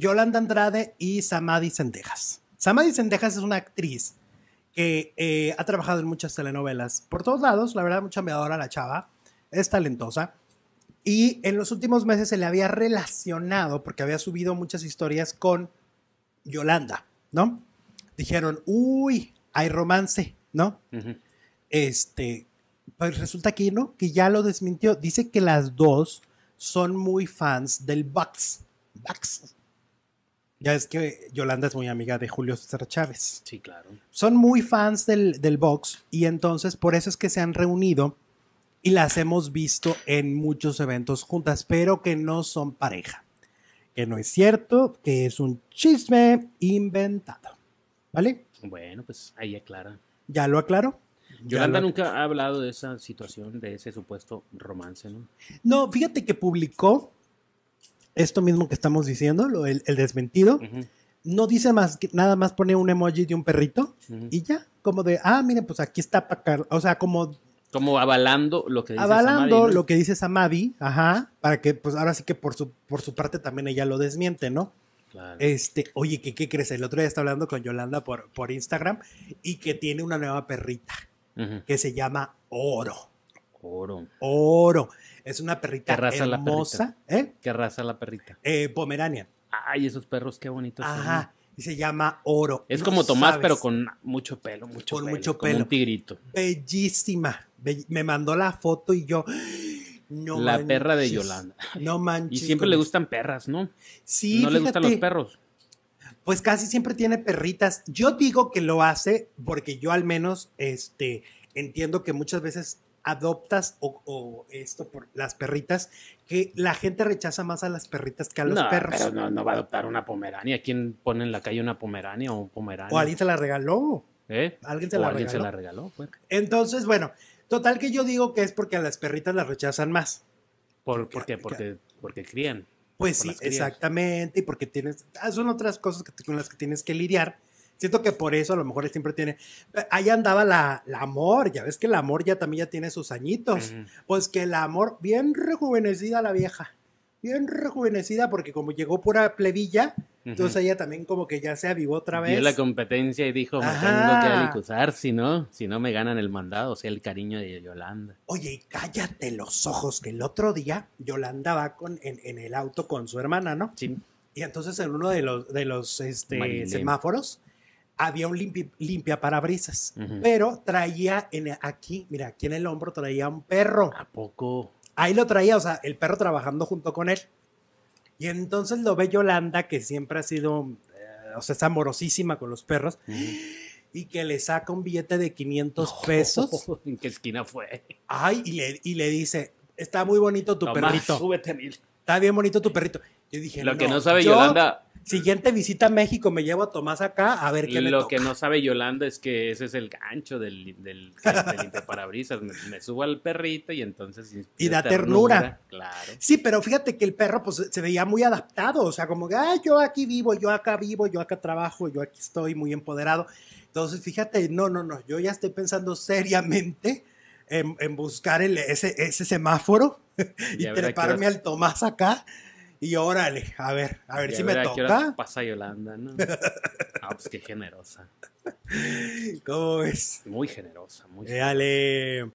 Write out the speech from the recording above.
Yolanda Andrade y Samadhi Sendejas. Samadi Sendejas es una actriz que eh, ha trabajado en muchas telenovelas por todos lados, la verdad, mucha adora la chava, es talentosa. Y en los últimos meses se le había relacionado, porque había subido muchas historias con Yolanda, ¿no? Dijeron, uy, hay romance, ¿no? Este, pues resulta que no, que ya lo desmintió. Dice que las dos son muy fans del Bucks. Bucks, ya es que Yolanda es muy amiga de Julio César Chávez. Sí, claro. Son muy fans del, del box y entonces por eso es que se han reunido y las hemos visto en muchos eventos juntas, pero que no son pareja. Que no es cierto, que es un chisme inventado. ¿Vale? Bueno, pues ahí aclara. ¿Ya lo aclaro? Yolanda nunca ha hablado de esa situación, de ese supuesto romance, ¿no? No, fíjate que publicó esto mismo que estamos diciendo, el, desmentido, no dice más nada más pone un emoji de un perrito y ya, como de, ah, miren, pues aquí está para o sea, como como avalando lo que dice avalando lo que dice ajá, para que pues ahora sí que por su por su parte también ella lo desmiente, ¿no? Este, oye, ¿qué, crees? El otro día está hablando con Yolanda por, por Instagram y que tiene una nueva perrita que se llama Oro. Oro. Oro. Es una perrita hermosa. ¿Eh? ¿Qué raza la perrita? Eh, Pomerania. Ay, esos perros, qué bonitos. Ajá. Y se llama Oro. Es como Tomás, pero con mucho pelo, mucho con pelo. mucho pelo. un tigrito. Bellísima. me mandó la foto y yo. No la perra de Yolanda. No manches. Y siempre le gustan perras, ¿no? Sí. No le gustan los perros. Pues casi siempre tiene perritas. Yo digo que lo hace porque yo al menos este, entiendo que muchas veces adoptas o, esto por las perritas, que la gente rechaza más a las perritas que a los no, perros. Pero no, va a adoptar una pomerania. ¿Quién pone en la calle una pomerania o un pomerania? O alguien se la regaló. ¿Eh? Alguien se la regaló. Pues. Entonces, bueno, total que yo digo que es porque a las perritas las rechazan más. ¿Por, qué? Porque, porque crían. Pues sí, exactamente, y porque tienes, son otras cosas que, con las que tienes que lidiar Siento que por eso a lo mejor él siempre tiene. Eh, ahí andaba la, amor, ya ves que el amor ya también ya tiene sus añitos. Pues que el amor, bien rejuvenecida la vieja. Bien rejuvenecida, porque como llegó pura plebilla, entonces ella también como que ya se avivó otra vez. Vio la competencia y dijo: Ajá. quiero tengo que si no, si no me ganan el mandado, o sea, el cariño de Yolanda. Oye, y cállate los ojos, que el otro día Yolanda va con, en, en el auto con su hermana, ¿no? Sí. Y entonces en uno de los, de los este, semáforos había un limpi, limpia parabrisas, pero traía en, aquí, mira, aquí en el hombro traía un perro. ¿A poco? Ahí lo traía, o sea, el perro trabajando junto con él. Y entonces lo ve Yolanda, que siempre ha sido, eh, o sea, es amorosísima con los perros, y que le saca un billete de 500 pesos. ¿En qué esquina fue? Ay, y le, y le dice, está muy bonito tu Tomás, perrito. Súbete, mil. Está bien bonito tu perrito. Yo dije, lo que no sabe Yolanda Siguiente visita a México, me llevo a Tomás acá a ver qué Lo que no sabe Yolanda es que ese es el gancho del, del, parabrisas. Me, subo al perrito y entonces. Y da ternura. Claro. Sí, pero fíjate que el perro pues, se veía muy adaptado. O sea, como que yo aquí vivo, yo acá vivo, yo acá trabajo, yo aquí estoy muy empoderado. Entonces, fíjate, no, no, no. Yo ya estoy pensando seriamente. En, buscar el, ese, semáforo y, y al Tomás acá y órale, a ver, a ver si me toca. pasa Yolanda, ¿no? ah, pues qué generosa. ¿Cómo es Muy generosa, muy generosa. Dale.